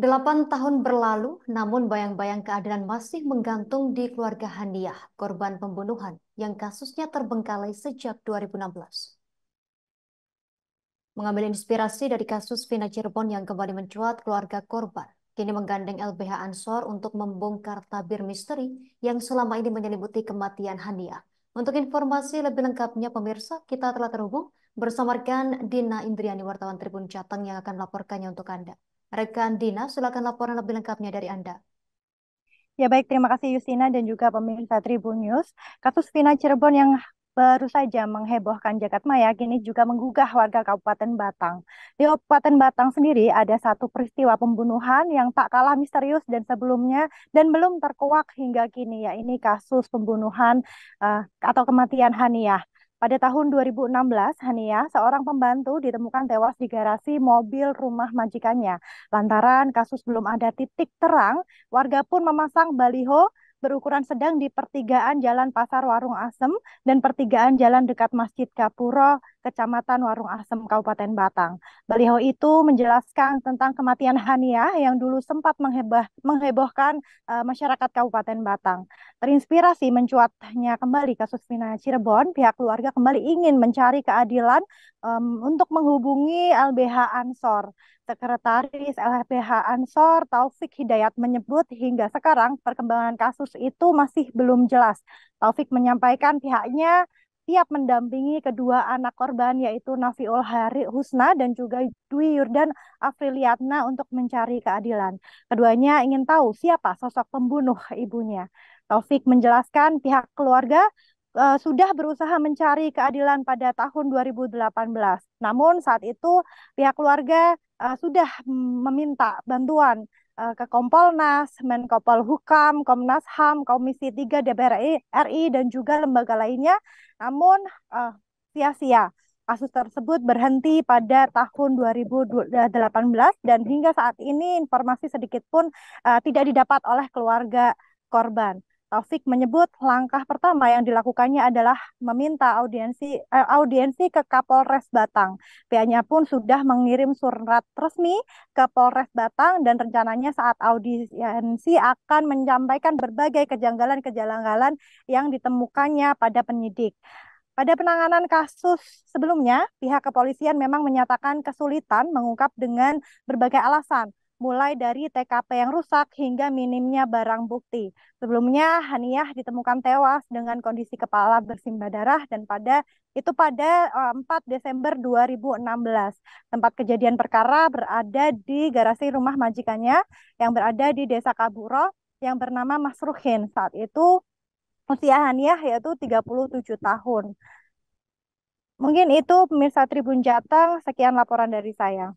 Delapan tahun berlalu, namun bayang-bayang keadilan masih menggantung di keluarga Haniah, korban pembunuhan yang kasusnya terbengkalai sejak 2016. Mengambil inspirasi dari kasus Vina Cirebon yang kembali mencuat keluarga korban, kini menggandeng LBH Ansor untuk membongkar tabir misteri yang selama ini menyelimuti kematian Haniah. Untuk informasi lebih lengkapnya pemirsa, kita telah terhubung bersama rekan Dina Indriani wartawan Tribun Jateng yang akan melaporkannya untuk Anda. Rekan Dina, silakan laporan lebih lengkapnya dari Anda. Ya baik, terima kasih Yustina dan juga pemirsa Tribun News. Kasus Vina Cirebon yang baru saja menghebohkan jagat maya kini juga menggugah warga Kabupaten Batang. Di Kabupaten Batang sendiri ada satu peristiwa pembunuhan yang tak kalah misterius dan sebelumnya dan belum terkuak hingga kini ya ini kasus pembunuhan uh, atau kematian Haniah. Pada tahun 2016, Hania, seorang pembantu ditemukan tewas di garasi mobil rumah majikannya. Lantaran kasus belum ada titik terang, warga pun memasang baliho berukuran sedang di pertigaan Jalan Pasar Warung Asem dan pertigaan Jalan dekat Masjid Kapuro Kecamatan Warung Asem, Kabupaten Batang. Beliau itu menjelaskan tentang kematian Hania yang dulu sempat menghebah, menghebohkan uh, masyarakat Kabupaten Batang. Terinspirasi mencuatnya kembali kasus Vina Cirebon, pihak keluarga kembali ingin mencari keadilan um, untuk menghubungi LBH Ansor. Sekretaris LBH Ansor Taufik Hidayat menyebut hingga sekarang perkembangan kasus itu masih belum jelas. Taufik menyampaikan pihaknya siap mendampingi kedua anak korban yaitu Nafiul Hari Husna dan juga Dwi Yurdan Afriliatna untuk mencari keadilan. Keduanya ingin tahu siapa sosok pembunuh ibunya. Taufik menjelaskan pihak keluarga uh, sudah berusaha mencari keadilan pada tahun 2018. Namun saat itu pihak keluarga uh, sudah meminta bantuan uh, ke Kompolnas, Menko Polhukam, Komnas HAM, Komisi 3 DPR RI dan juga lembaga lainnya. Namun sia eh, sia-sia. Kasus tersebut berhenti pada tahun 2018 dan hingga saat ini informasi sedikit pun uh, tidak didapat oleh keluarga korban. Taufik menyebut langkah pertama yang dilakukannya adalah meminta audiensi eh, audiensi ke Kapolres Batang. Pihaknya pun sudah mengirim surat resmi ke Polres Batang dan rencananya saat audiensi akan menyampaikan berbagai kejanggalan-kejanggalan yang ditemukannya pada penyidik. Pada penanganan kasus sebelumnya, pihak kepolisian memang menyatakan kesulitan mengungkap dengan berbagai alasan, mulai dari TKP yang rusak hingga minimnya barang bukti. Sebelumnya Haniah ditemukan tewas dengan kondisi kepala bersimbah darah dan pada itu pada 4 eh, Desember 2016. Tempat kejadian perkara berada di garasi rumah majikannya yang berada di Desa Kaburo yang bernama Mas Ruhin. Saat itu usia Haniah yaitu 37 tahun. Mungkin itu pemirsa Tribun Jateng, sekian laporan dari saya.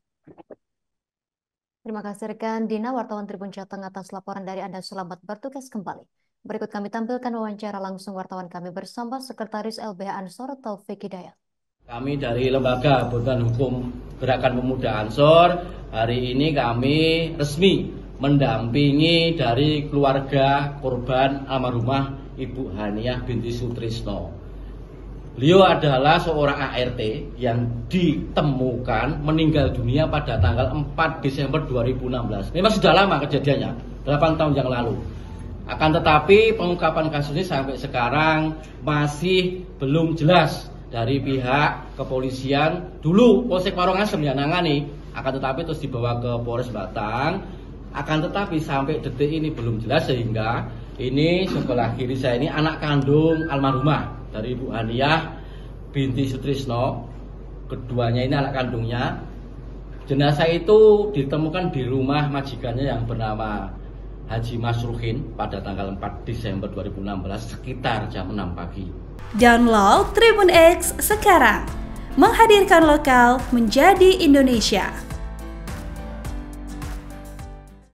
Terima kasih rekan Dina, wartawan Tribun Jateng atas laporan dari Anda. Selamat bertugas kembali. Berikut kami tampilkan wawancara langsung wartawan kami bersama Sekretaris LBH Ansor Taufik Hidayat. Kami dari Lembaga Bantuan Hukum Gerakan Pemuda Ansor, hari ini kami resmi mendampingi dari keluarga korban almarhumah Ibu Haniah binti Sutrisno. Beliau adalah seorang ART yang ditemukan meninggal dunia pada tanggal 4 Desember 2016. Memang sudah lama kejadiannya, 8 tahun yang lalu. Akan tetapi pengungkapan kasus ini sampai sekarang masih belum jelas dari pihak kepolisian. Dulu Polsek Parongasem yang nangani, akan tetapi terus dibawa ke Polres Batang. Akan tetapi sampai detik ini belum jelas sehingga ini sebelah kiri saya ini anak kandung almarhumah dari Ibu Aniyah binti Sutrisno keduanya ini anak kandungnya jenazah itu ditemukan di rumah majikannya yang bernama Haji Masruhin pada tanggal 4 Desember 2016 sekitar jam 6 pagi Download Tribun X sekarang menghadirkan lokal menjadi Indonesia